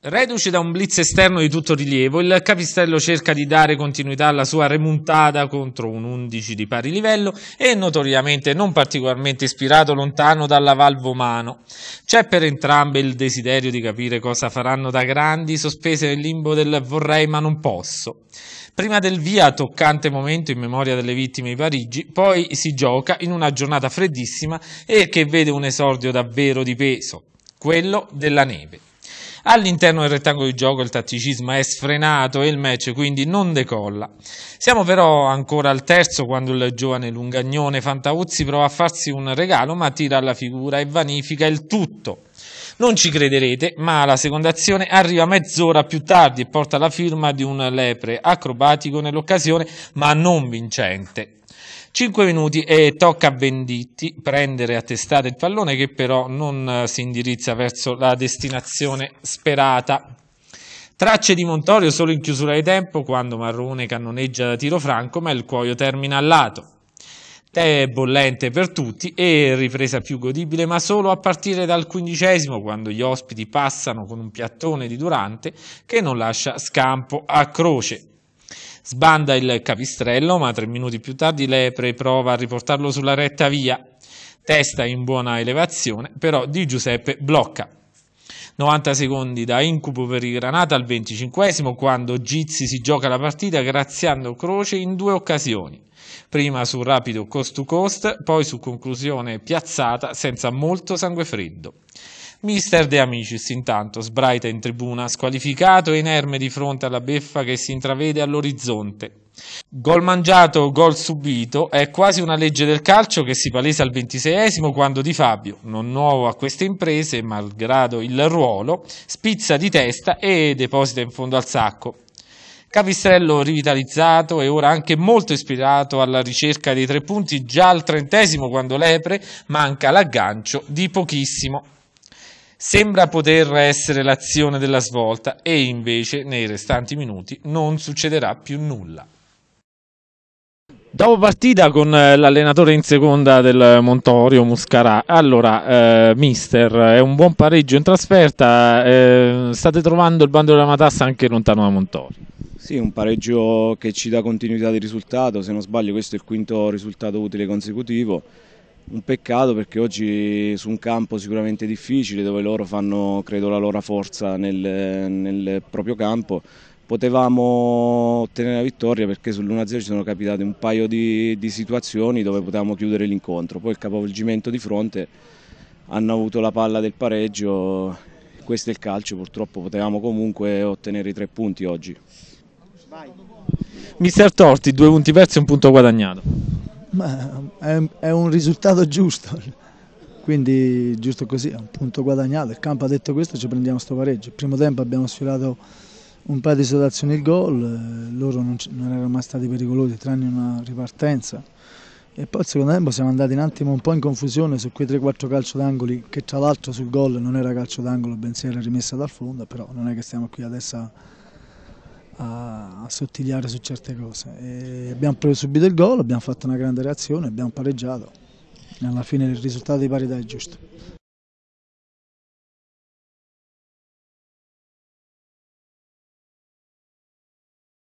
Reduce da un blitz esterno di tutto rilievo, il Capistello cerca di dare continuità alla sua remontata contro un 11 di pari livello e notoriamente non particolarmente ispirato lontano dalla Valvo Mano. C'è per entrambe il desiderio di capire cosa faranno da grandi, sospese nel limbo del vorrei ma non posso. Prima del via, toccante momento in memoria delle vittime di Parigi, poi si gioca in una giornata freddissima e che vede un esordio davvero di peso, quello della neve. All'interno del rettangolo di gioco il tatticismo è sfrenato e il match quindi non decolla. Siamo però ancora al terzo quando il giovane lungagnone Fantauzzi prova a farsi un regalo ma tira alla figura e vanifica il tutto. Non ci crederete, ma la seconda azione arriva mezz'ora più tardi e porta la firma di un lepre acrobatico nell'occasione, ma non vincente. 5 minuti e tocca a Venditti prendere a testata il pallone che però non eh, si indirizza verso la destinazione sperata. Tracce di Montorio solo in chiusura di tempo quando Marrone cannoneggia da tiro franco ma il cuoio termina al lato tè bollente per tutti e ripresa più godibile, ma solo a partire dal quindicesimo, quando gli ospiti passano con un piattone di Durante che non lascia scampo a croce. Sbanda il capistrello, ma tre minuti più tardi Lepre prova a riportarlo sulla retta via. Testa in buona elevazione, però Di Giuseppe blocca. 90 secondi da incubo per il Granata al 25 esimo quando Gizzi si gioca la partita graziando Croce in due occasioni. Prima su rapido cost to cost, poi su conclusione piazzata senza molto sangue freddo. Mister De Amicis intanto sbraita in tribuna, squalificato e inerme di fronte alla beffa che si intravede all'orizzonte. Gol mangiato, gol subito, è quasi una legge del calcio che si palesa al ventiseiesimo quando Di Fabio, non nuovo a queste imprese, malgrado il ruolo, spizza di testa e deposita in fondo al sacco. Capistrello rivitalizzato e ora anche molto ispirato alla ricerca dei tre punti già al trentesimo quando Lepre manca l'aggancio di pochissimo. Sembra poter essere l'azione della svolta e invece nei restanti minuti non succederà più nulla. Dopo partita con eh, l'allenatore in seconda del Montorio Muscarà, allora eh, mister, è un buon pareggio in trasferta, eh, state trovando il bando della matassa anche lontano da Montorio? Sì, un pareggio che ci dà continuità di risultato, se non sbaglio questo è il quinto risultato utile consecutivo, un peccato perché oggi su un campo sicuramente difficile dove loro fanno credo la loro forza nel, nel proprio campo potevamo ottenere la vittoria perché sull'1-0 ci sono capitate un paio di, di situazioni dove potevamo chiudere l'incontro poi il capovolgimento di fronte hanno avuto la palla del pareggio questo è il calcio purtroppo potevamo comunque ottenere i tre punti oggi Vai. Mister Torti, due punti persi e un punto guadagnato ma è, un risultato giusto, quindi giusto così, è un punto guadagnato. Il campo ha detto questo, ci prendiamo sto pareggio. Il primo tempo abbiamo sfilato un paio di situazioni il gol, eh, loro non, non erano mai stati pericolosi tranne una ripartenza. E poi il secondo tempo siamo andati un attimo un po' in confusione su quei 3-4 calcio d'angoli che tra l'altro sul gol non era calcio d'angolo bensì era rimessa dal fondo, però non è che stiamo qui adesso a a, a sottigliare su certe cose. E abbiamo preso subito il gol, abbiamo fatto una grande reazione, abbiamo pareggiato. e Alla fine il risultato di parità è giusto.